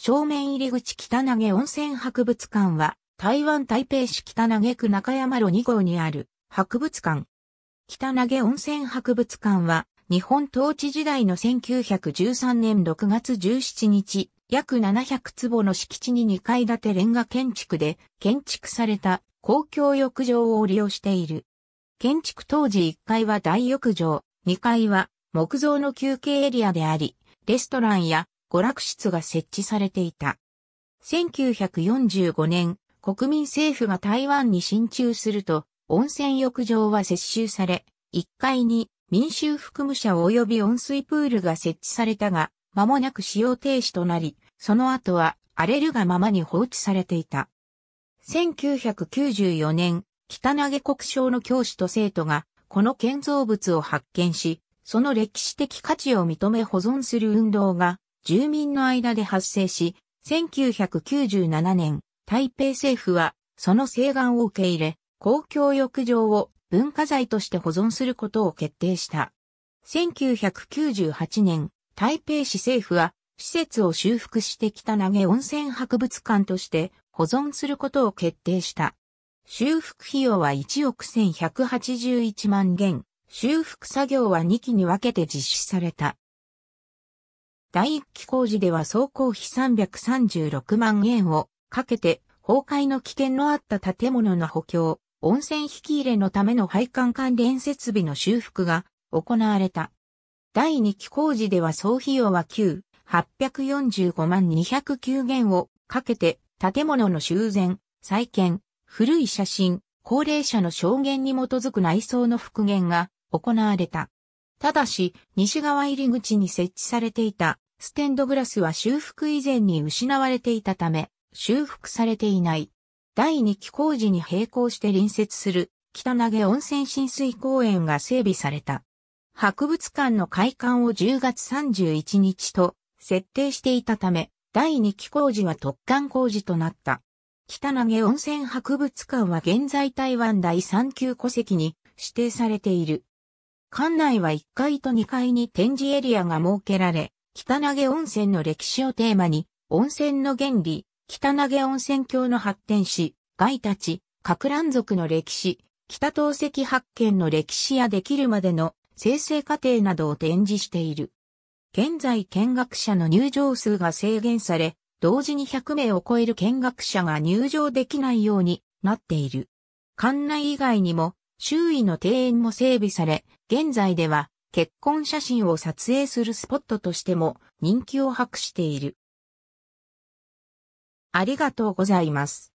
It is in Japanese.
正面入り口北投温泉博物館は、台湾台北市北投区中山路2号にある博物館。北投温泉博物館は、日本統治時代の1913年6月17日、約700坪の敷地に2階建てレンガ建築で建築された公共浴場を利用している。建築当時1階は大浴場、2階は木造の休憩エリアであり、レストランや娯楽室が設置されていた。1945年、国民政府が台湾に進駐すると、温泉浴場は接収され、1階に民衆服務者及び温水プールが設置されたが、間もなく使用停止となり、その後は荒れるがままに放置されていた。1994年、北投げ国省の教師と生徒が、この建造物を発見し、その歴史的価値を認め保存する運動が住民の間で発生し、1997年、台北政府は、その請願を受け入れ、公共浴場を文化財として保存することを決定した。1998年、台北市政府は、施設を修復してきた投げ温泉博物館として保存することを決定した。修復費用は1億1181万元、修復作業は2期に分けて実施された。第一期工事では総工費336万円をかけて崩壊の危険のあった建物の補強、温泉引き入れのための配管関連設備の修復が行われた。第2期工事では総費用は9、845万209元をかけて建物の修繕、再建、古い写真、高齢者の証言に基づく内装の復元が行われた。ただし、西側入り口に設置されていたステンドグラスは修復以前に失われていたため、修復されていない。第2期工事に並行して隣接する北投げ温泉浸水公園が整備された。博物館の開館を10月31日と設定していたため、第2期工事は突貫工事となった。北投げ温泉博物館は現在台湾第3級戸籍に指定されている。館内は1階と2階に展示エリアが設けられ、北投温泉の歴史をテーマに、温泉の原理、北投温泉郷の発展史、外たち、格乱族の歴史、北投石発見の歴史やできるまでの生成過程などを展示している。現在見学者の入場数が制限され、同時に100名を超える見学者が入場できないようになっている。館内以外にも周囲の庭園も整備され、現在では結婚写真を撮影するスポットとしても人気を博している。ありがとうございます。